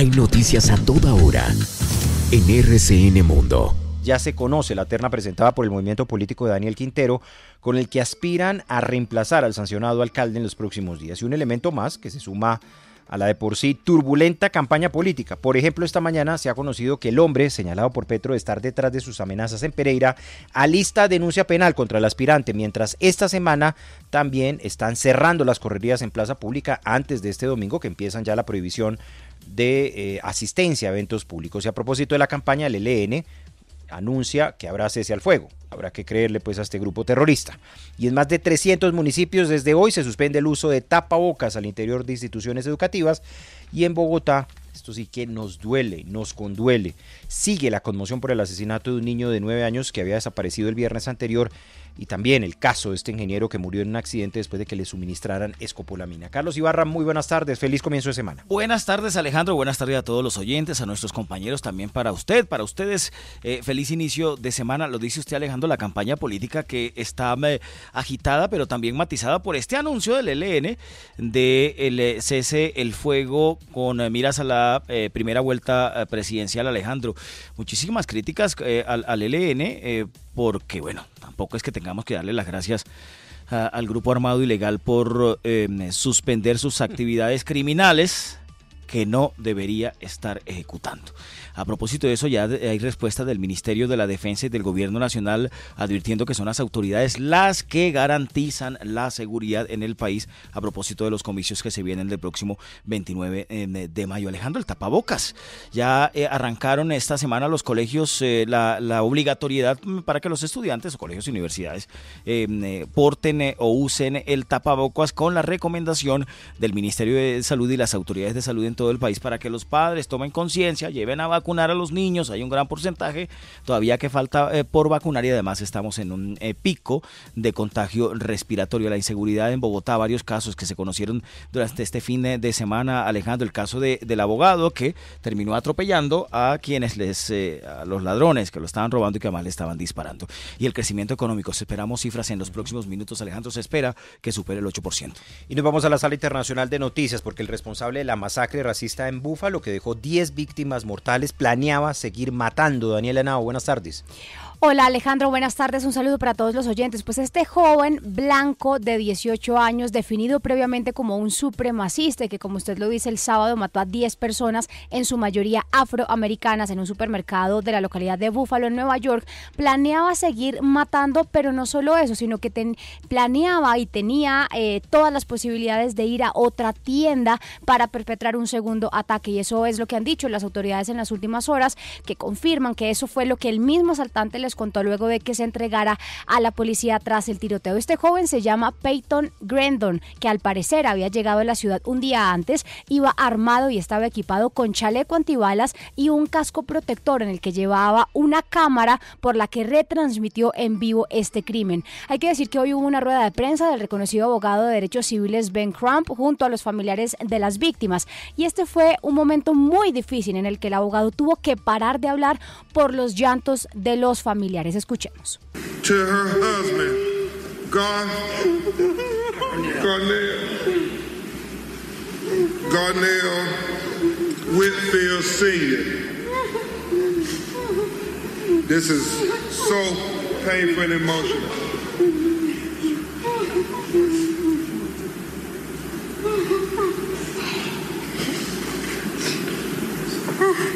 Hay noticias a toda hora en RCN Mundo. Ya se conoce la terna presentada por el movimiento político de Daniel Quintero, con el que aspiran a reemplazar al sancionado alcalde en los próximos días. Y un elemento más que se suma a la de por sí turbulenta campaña política. Por ejemplo, esta mañana se ha conocido que el hombre, señalado por Petro de estar detrás de sus amenazas en Pereira, alista denuncia penal contra el aspirante, mientras esta semana también están cerrando las correrías en plaza pública antes de este domingo que empiezan ya la prohibición de eh, asistencia a eventos públicos. Y a propósito de la campaña, el ELN anuncia que habrá cese al fuego. Habrá que creerle pues a este grupo terrorista. Y en más de 300 municipios desde hoy se suspende el uso de tapabocas al interior de instituciones educativas y en Bogotá esto sí que nos duele, nos conduele. Sigue la conmoción por el asesinato de un niño de nueve años que había desaparecido el viernes anterior y también el caso de este ingeniero que murió en un accidente después de que le suministraran escopolamina. Carlos Ibarra, muy buenas tardes, feliz comienzo de semana. Buenas tardes Alejandro, buenas tardes a todos los oyentes, a nuestros compañeros también para usted, para ustedes, eh, feliz inicio de semana. Lo dice usted Alejandro, la campaña política que está eh, agitada pero también matizada por este anuncio del e L.N. de el, eh, cese el fuego con miras a la eh, primera vuelta eh, presidencial, Alejandro. Muchísimas críticas eh, al, al, LN, porque bueno, tampoco es que tengamos que darle las gracias al grupo armado ilegal por suspender sus actividades criminales que no debería estar ejecutando. A propósito de eso, ya hay respuesta del Ministerio de la Defensa y del Gobierno Nacional advirtiendo que son las autoridades las que garantizan la seguridad en el país a propósito de los comicios que se vienen del próximo 29 em, de mayo. Alejandro, el tapabocas. Ya eh, arrancaron esta semana los colegios eh, la, obligatoriedad para que los estudiantes o colegios y universidades em, eh, porten o usen el tapabocas con la recomendación del Ministerio de Salud y las autoridades de salud en todo el país para que los padres tomen conciencia, lleven a vacunar a los niños, hay un gran porcentaje todavía que falta eh, por vacunar y además estamos en un eh, pico de contagio respiratorio, la inseguridad en Bogotá, varios casos que se conocieron durante este fin de semana, Alejandro, el caso del abogado que terminó atropellando a quienes les, eh, a los ladrones que lo estaban robando y que además le estaban disparando. Y el crecimiento económico, esperamos cifras en los próximos minutos, Alejandro, se espera que supere el 8%. Y nos vamos a la sala internacional de noticias porque el responsable de la masacre racista en Búfalo que dejó 10 víctimas mortales planeaba seguir matando. Daniela Henao, buenas tardes. Hola Alejandro, buenas tardes, un saludo para todos los oyentes. Pues este joven blanco de 18 años, definido previamente como un supremacista, que como usted lo dice el sábado mató a 10 personas, en su mayoría afroamericanas, en un supermercado de la localidad de Buffalo, en Nueva York, planeaba seguir matando, pero no solo eso, sino que planeaba y tenía eh, todas las posibilidades de ir a otra tienda para perpetrar un segundo ataque. Y eso es lo que han dicho las autoridades en las últimas horas, que confirman que eso fue lo que el mismo asaltante le contó luego de que se entregara a la policía tras el tiroteo. Este joven se llama Peyton Grendon, que al parecer había llegado a la ciudad un día antes, iba armado y estaba equipado con chaleco antibalas y un casco protector en el que llevaba una cámara por la que retransmitió en vivo este crimen. Hay que decir que hoy hubo una rueda de prensa del reconocido abogado de derechos civiles Ben Crump junto a los familiares de las víctimas y este fue un momento muy difícil en el que el abogado tuvo que parar de hablar por los llantos de los familiares familiares. Escuchemos. To her husband, Gar Garnell. Whitfield Sr. This is so painful and emotional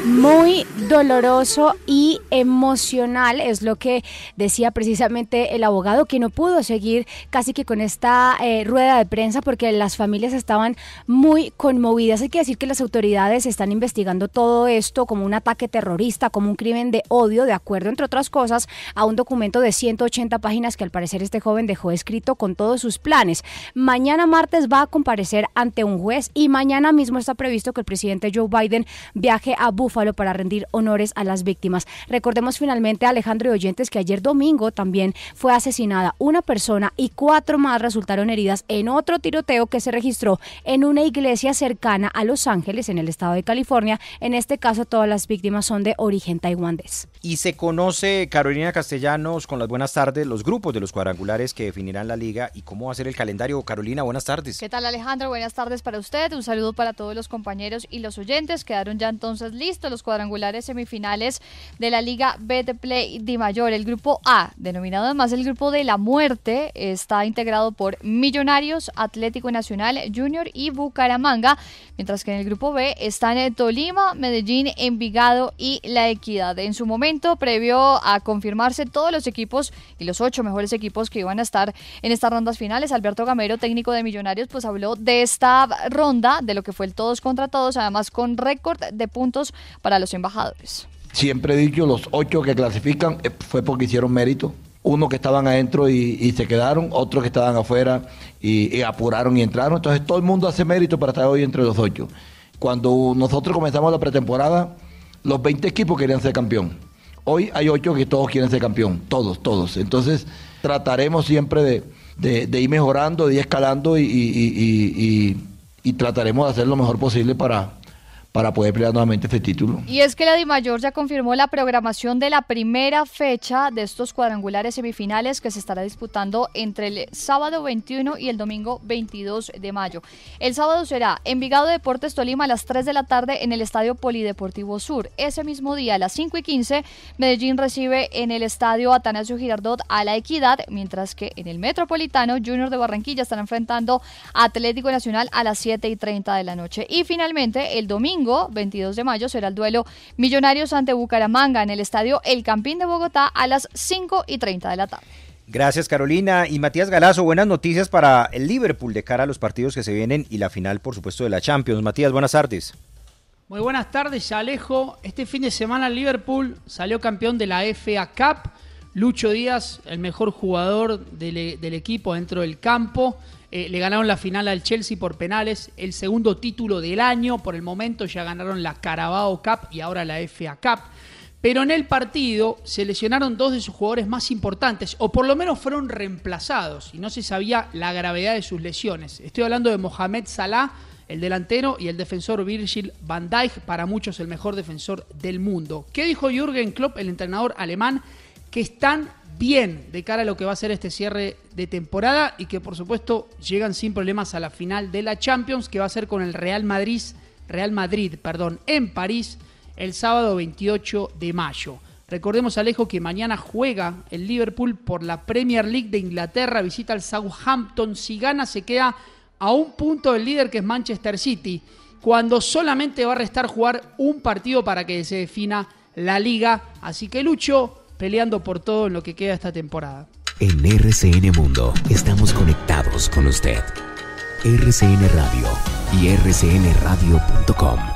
muy doloroso y emocional, es lo que decía precisamente el abogado, que no pudo seguir casi que con esta eh, rueda de prensa porque las familias estaban muy conmovidas. Hay que decir que las autoridades están investigando todo esto como un ataque terrorista, como un crimen de odio, de acuerdo, entre otras cosas, a un documento de 180 páginas que al parecer este joven dejó escrito con todos sus planes. Mañana martes va a comparecer ante un juez y mañana mismo está previsto que el presidente Joe Biden viaje a Búfalo para rendir honores a las víctimas. Recordemos finalmente a Alejandro Oyentes que ayer domingo también fue asesinada una persona y cuatro más resultaron heridas en otro tiroteo que se registró en una iglesia cercana a Los Ángeles, en el estado de California. En este caso, todas las víctimas son de origen taiwandés. Y se conoce, Carolina Castellanos, con las buenas tardes, los grupos de los cuadrangulares que definirán la liga y cómo va a ser el calendario. Carolina, buenas tardes. ¿Qué tal Alejandro? Buenas tardes para usted. Un saludo para todos los compañeros y los oyentes. Quedaron ya entonces listos los cuadrangulares semifinales de la Liga B de Play de Mayor. El grupo A, denominado además el grupo de la muerte, está integrado por Millonarios, Atlético Nacional, Junior y Bucaramanga, mientras que en el grupo B están eh, Tolima, Medellín, Envigado y La Equidad. En su momento, previo a confirmarse todos los equipos y los ocho mejores equipos que iban a estar en estas rondas finales, Alberto Gamero, técnico de Millonarios, pues habló de esta ronda, de lo que fue el todos contra todos, además con récord de puntos para los embajadores. Siempre he dicho, los ocho que clasifican eh, fue porque hicieron mérito, uno que estaban adentro y, se quedaron, otro que estaban afuera y, y, apuraron y entraron. Entonces todo el mundo hace mérito para estar hoy entre los ocho. Cuando nosotros comenzamos la pretemporada, los 20 equipos querían ser campeón. Hoy hay ocho que todos quieren ser campeón, todos, todos. Entonces trataremos siempre de, ir mejorando, de ir escalando y trataremos de hacer lo mejor posible para, para poder pelear nuevamente este título. Y es que la DIMAYOR ya confirmó la programación de la primera fecha de estos cuadrangulares semifinales que se estará disputando entre el sábado 21 y el domingo 22 de mayo. El sábado será Envigado Deportes Tolima a las 3 de la tarde en el Estadio Polideportivo Sur. Ese mismo día a las 5 y 15 Medellín recibe en el Estadio Atanasio Girardot a La Equidad, mientras que en el Metropolitano Junior de Barranquilla estará enfrentando a Atlético Nacional a las 7 y 30 de la noche. Y finalmente el domingo 22 de mayo será el duelo Millonarios ante Bucaramanga en el estadio El Campín de Bogotá a las 5 y 30 de la tarde. Gracias Carolina y Matías Galazo, buenas noticias para el Liverpool de cara a los partidos que se vienen y la final por supuesto de la Champions. Matías, buenas tardes. Muy buenas tardes Alejo, este fin de semana el Liverpool salió campeón de la FA Cup, Lucho Díaz, el mejor jugador del, del equipo dentro del campo, eh, le ganaron la final al Chelsea por penales, el segundo título del año. Por el momento ya ganaron la Carabao Cup y ahora la FA Cup. Pero en el partido se lesionaron dos de sus jugadores más importantes, o por lo menos fueron reemplazados, y no se sabía la gravedad de sus lesiones. Estoy hablando de Mohamed Salah, el delantero, y el defensor Virgil van Dijk, para muchos el mejor defensor del mundo. ¿Qué dijo Jürgen Klopp, el entrenador alemán? Que están bien de cara a lo que va a ser este cierre de temporada y que por supuesto llegan sin problemas a la final de la Champions que va a ser con el Real Madrid, Real Madrid, perdón, en París el sábado 28 de mayo. Recordemos Alejo que mañana juega el Liverpool por la Premier League de Inglaterra, visita el Southampton, si gana se queda a un punto del líder que es Manchester City, cuando solamente va a restar jugar un partido para que se defina la liga, así que Lucho peleando por todo en lo que queda esta temporada. En RCN Mundo estamos conectados con usted. RCN Radio y rcnradio.com.